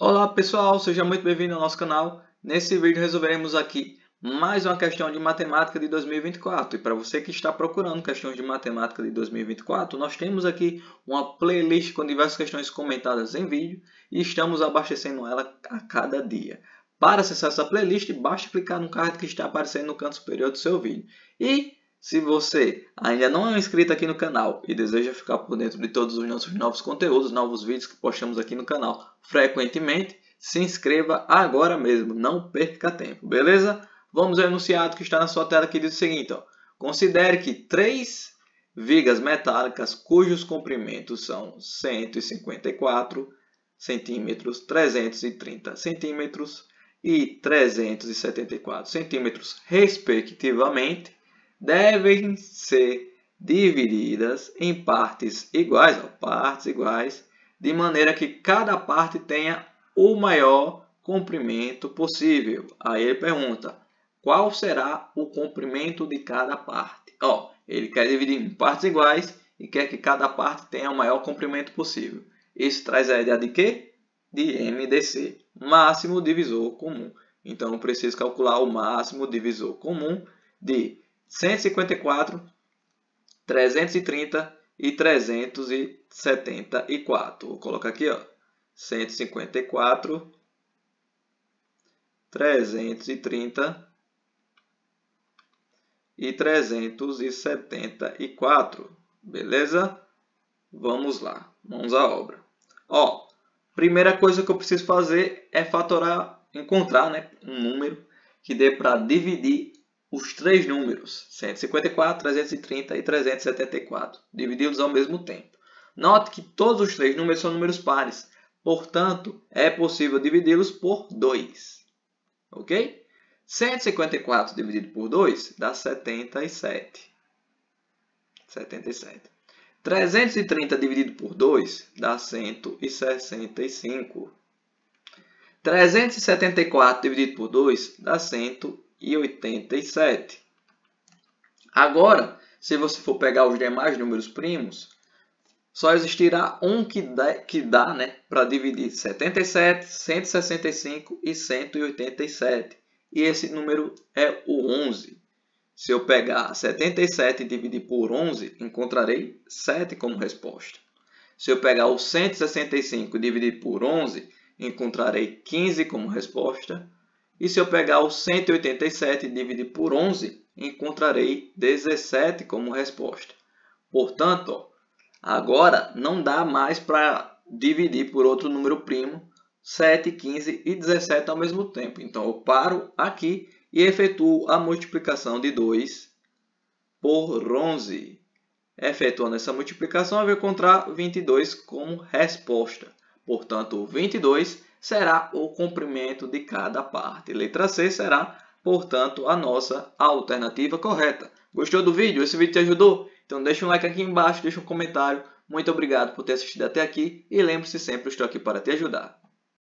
Olá pessoal, seja muito bem-vindo ao nosso canal. Nesse vídeo resolveremos aqui mais uma questão de matemática de 2024. E para você que está procurando questões de matemática de 2024, nós temos aqui uma playlist com diversas questões comentadas em vídeo e estamos abastecendo ela a cada dia. Para acessar essa playlist, basta clicar no card que está aparecendo no canto superior do seu vídeo. E se você ainda não é inscrito aqui no canal e deseja ficar por dentro de todos os nossos novos conteúdos, novos vídeos que postamos aqui no canal frequentemente, se inscreva agora mesmo, não perca tempo, beleza? Vamos ao enunciado que está na sua tela que diz o seguinte, ó. considere que três vigas metálicas cujos comprimentos são 154 centímetros, 330 centímetros e 374 centímetros, respectivamente, devem ser divididas em partes iguais, ó, partes iguais, de maneira que cada parte tenha o maior comprimento possível. Aí ele pergunta, qual será o comprimento de cada parte? Ó, ele quer dividir em partes iguais e quer que cada parte tenha o maior comprimento possível. Isso traz a ideia de quê? De MDC, máximo divisor comum. Então, eu preciso calcular o máximo divisor comum de 154, 330 e 374. Vou colocar aqui, ó, 154, 330 e 374. Beleza? Vamos lá, mãos à obra. Ó, primeira coisa que eu preciso fazer é fatorar, encontrar né, um número que dê para dividir os três números 154, 330 e 374, divididos ao mesmo tempo. Note que todos os três números são números pares, portanto, é possível dividi-los por 2. Ok? 154 dividido por 2 dá 77. 77. 330 dividido por 2 dá 165. 374 dividido por 2 dá 165 e 87. Agora, se você for pegar os demais números primos, só existirá um que dá, que dá né, para dividir 77, 165 e 187. E esse número é o 11. Se eu pegar 77 e dividir por 11, encontrarei 7 como resposta. Se eu pegar o 165 e dividir por 11, encontrarei 15 como resposta. E se eu pegar o 187 e dividir por 11, encontrarei 17 como resposta. Portanto, agora não dá mais para dividir por outro número primo 7, 15 e 17 ao mesmo tempo. Então, eu paro aqui e efetuo a multiplicação de 2 por 11. Efetuando essa multiplicação, eu vou encontrar 22 como resposta. Portanto, 22 será o comprimento de cada parte. Letra C será, portanto, a nossa alternativa correta. Gostou do vídeo? Esse vídeo te ajudou? Então deixa um like aqui embaixo, deixa um comentário. Muito obrigado por ter assistido até aqui e lembre-se sempre, estou aqui para te ajudar.